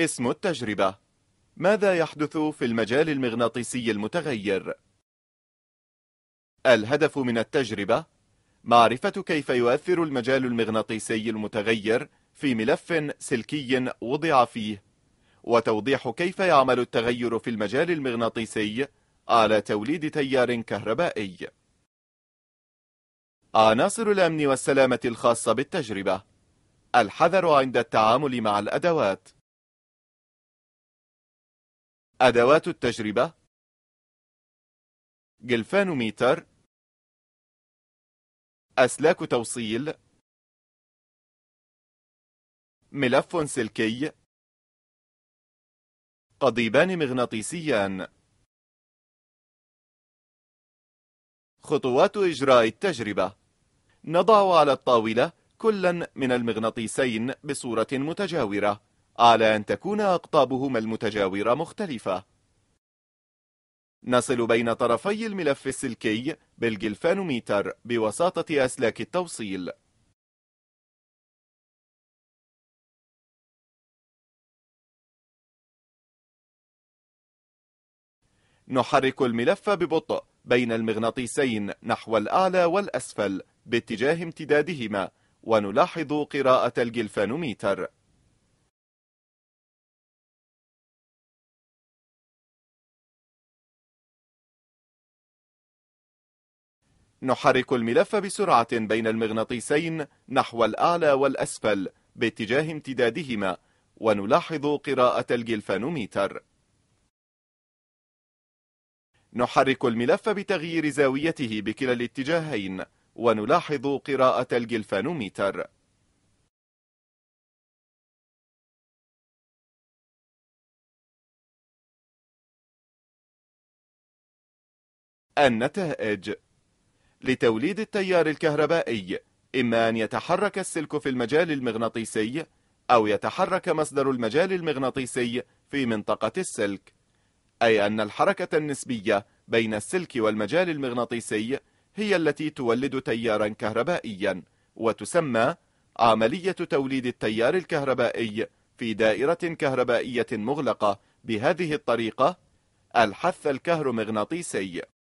اسم التجربة ماذا يحدث في المجال المغناطيسي المتغير؟ الهدف من التجربة معرفة كيف يؤثر المجال المغناطيسي المتغير في ملف سلكي وضع فيه وتوضيح كيف يعمل التغير في المجال المغناطيسي على توليد تيار كهربائي عناصر الأمن والسلامة الخاصة بالتجربة الحذر عند التعامل مع الأدوات أدوات التجربة جلفانوميتر أسلاك توصيل ملف سلكي قضيبان مغناطيسيان خطوات إجراء التجربة نضع على الطاولة كلا من المغناطيسين بصورة متجاورة على أن تكون أقطابهما المتجاورة مختلفة نصل بين طرفي الملف السلكي بالجلفانوميتر بوساطة أسلاك التوصيل نحرك الملف ببطء بين المغناطيسين نحو الأعلى والأسفل باتجاه امتدادهما ونلاحظ قراءة الجلفانوميتر نحرك الملف بسرعة بين المغناطيسين نحو الأعلى والأسفل باتجاه امتدادهما ونلاحظ قراءة الجلفانوميتر نحرك الملف بتغيير زاويته بكلا الاتجاهين ونلاحظ قراءة الجلفانوميتر النتائج لتوليد التيار الكهربائي إما أن يتحرك السلك في المجال المغناطيسي أو يتحرك مصدر المجال المغناطيسي في منطقة السلك أي أن الحركة النسبية بين السلك والمجال المغناطيسي هي التي تولد تيارا كهربائيا وتسمى عملية توليد التيار الكهربائي في دائرة كهربائية مغلقة بهذه الطريقة الحث الكهرومغناطيسي